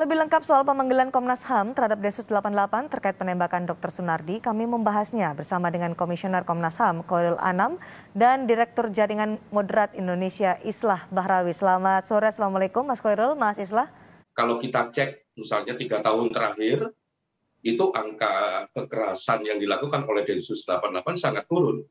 Lebih lengkap soal pemanggilan Komnas HAM terhadap Densus 88 terkait penembakan Dr. Sunardi, kami membahasnya bersama dengan Komisioner Komnas HAM Koirul Anam dan Direktur Jaringan Moderat Indonesia Islah Bahrawi. Selamat sore, Assalamualaikum Mas Koirul, Mas Islah. Kalau kita cek misalnya tiga tahun terakhir, itu angka kekerasan yang dilakukan oleh Densus 88 sangat turun.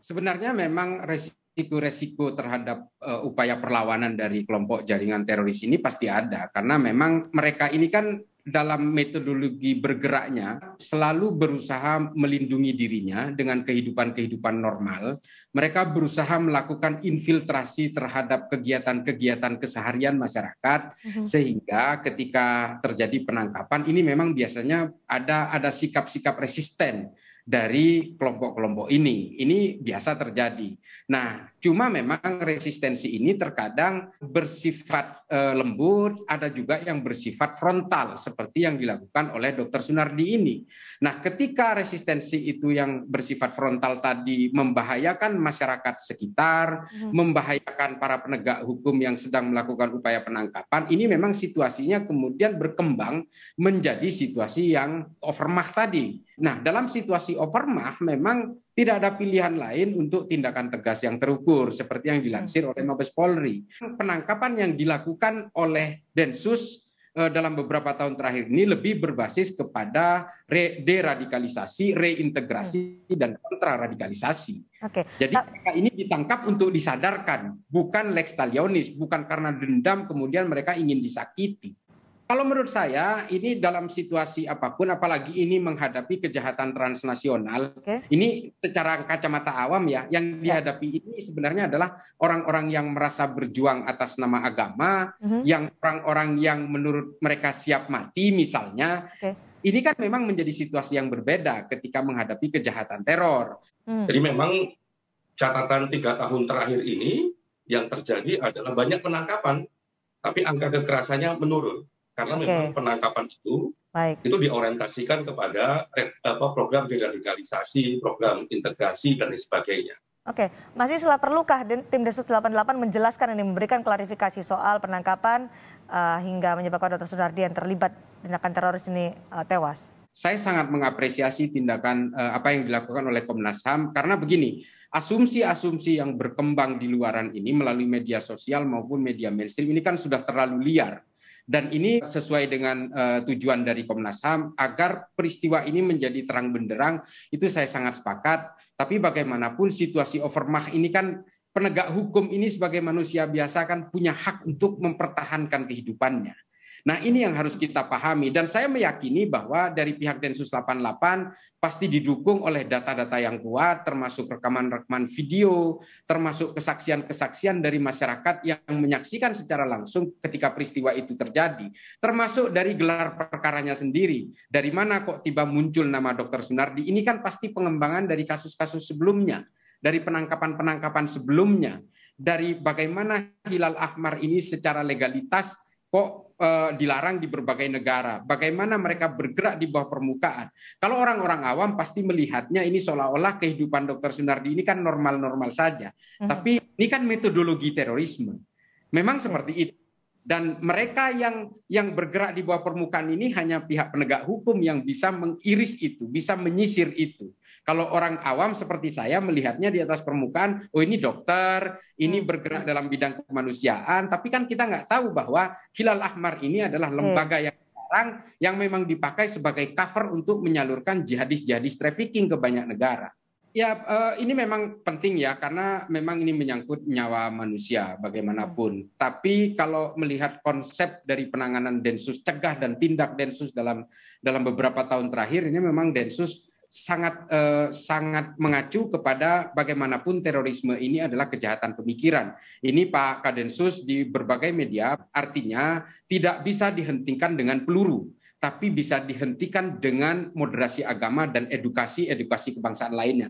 Sebenarnya memang resiko resiko-resiko terhadap uh, upaya perlawanan dari kelompok jaringan teroris ini pasti ada karena memang mereka ini kan dalam metodologi bergeraknya selalu berusaha melindungi dirinya dengan kehidupan-kehidupan normal. Mereka berusaha melakukan infiltrasi terhadap kegiatan-kegiatan keseharian masyarakat mhm. sehingga ketika terjadi penangkapan ini memang biasanya ada ada sikap-sikap resisten dari kelompok-kelompok ini. Ini biasa terjadi. Nah, cuma memang resistensi ini terkadang bersifat eh, lembut, ada juga yang bersifat frontal seperti yang dilakukan oleh Dr. Sunardi ini. Nah, ketika resistensi itu yang bersifat frontal tadi membahayakan masyarakat sekitar, hmm. membahayakan para penegak hukum yang sedang melakukan upaya penangkapan, ini memang situasinya kemudian berkembang menjadi situasi yang overmacht tadi. Nah, dalam situasi overmah memang tidak ada pilihan lain untuk tindakan tegas yang terukur seperti yang dilansir hmm. oleh Mabes Polri. Penangkapan yang dilakukan oleh Densus eh, dalam beberapa tahun terakhir ini lebih berbasis kepada re deradikalisasi, reintegrasi, hmm. dan kontraradikalisasi. Okay. Jadi mereka ini ditangkap untuk disadarkan, bukan lex talionis, bukan karena dendam kemudian mereka ingin disakiti. Kalau menurut saya ini dalam situasi apapun, apalagi ini menghadapi kejahatan transnasional, okay. ini secara kacamata awam ya, yang yeah. dihadapi ini sebenarnya adalah orang-orang yang merasa berjuang atas nama agama, mm-hmm. yang orang-orang yang menurut mereka siap mati misalnya. Okay. Ini kan memang menjadi situasi yang berbeda ketika menghadapi kejahatan teror. Mm. Jadi memang catatan tiga tahun terakhir ini yang terjadi adalah banyak penangkapan, tapi angka kekerasannya menurun karena memang penangkapan itu Baik. itu diorientasikan kepada apa, program deradikalisasi, program integrasi dan sebagainya. Oke, masih setelah perlukah tim Densus 88 menjelaskan dan memberikan klarifikasi soal penangkapan uh, hingga menyebabkan Dr. Sunardi yang terlibat tindakan teroris ini uh, tewas? saya sangat mengapresiasi tindakan uh, apa yang dilakukan oleh Komnas HAM karena begini, asumsi-asumsi yang berkembang di luaran ini melalui media sosial maupun media mainstream ini kan sudah terlalu liar. Dan ini sesuai dengan uh, tujuan dari Komnas HAM agar peristiwa ini menjadi terang benderang, itu saya sangat sepakat. Tapi bagaimanapun situasi overmah ini kan penegak hukum ini sebagai manusia biasa kan punya hak untuk mempertahankan kehidupannya. Nah, ini yang harus kita pahami dan saya meyakini bahwa dari pihak Densus 88 pasti didukung oleh data-data yang kuat termasuk rekaman-rekaman video, termasuk kesaksian-kesaksian dari masyarakat yang menyaksikan secara langsung ketika peristiwa itu terjadi, termasuk dari gelar perkaranya sendiri. Dari mana kok tiba muncul nama Dr. Sunardi? Ini kan pasti pengembangan dari kasus-kasus sebelumnya, dari penangkapan-penangkapan sebelumnya, dari bagaimana Hilal Akmar ini secara legalitas kok uh, dilarang di berbagai negara. Bagaimana mereka bergerak di bawah permukaan? Kalau orang-orang awam pasti melihatnya ini seolah-olah kehidupan Dr. Sunardi ini kan normal-normal saja. Hmm. Tapi ini kan metodologi terorisme. Memang iya. seperti itu. Dan mereka yang yang bergerak di bawah permukaan ini hanya pihak penegak hukum yang bisa mengiris itu, bisa menyisir itu. Kalau orang awam seperti saya melihatnya di atas permukaan, oh ini dokter, ini hmm. bergerak dalam bidang kemanusiaan, tapi kan kita nggak tahu bahwa Hilal Ahmar ini adalah hmm. lembaga yang sekarang yang memang dipakai sebagai cover untuk menyalurkan jihadis-jihadis trafficking ke banyak negara. Ya, eh, ini memang penting ya, karena memang ini menyangkut nyawa manusia bagaimanapun. Hmm. Tapi kalau melihat konsep dari penanganan Densus, cegah dan tindak Densus dalam dalam beberapa tahun terakhir, ini memang Densus sangat eh, sangat mengacu kepada bagaimanapun terorisme ini adalah kejahatan pemikiran. Ini Pak Kadensus di berbagai media artinya tidak bisa dihentikan dengan peluru tapi bisa dihentikan dengan moderasi agama dan edukasi-edukasi kebangsaan lainnya.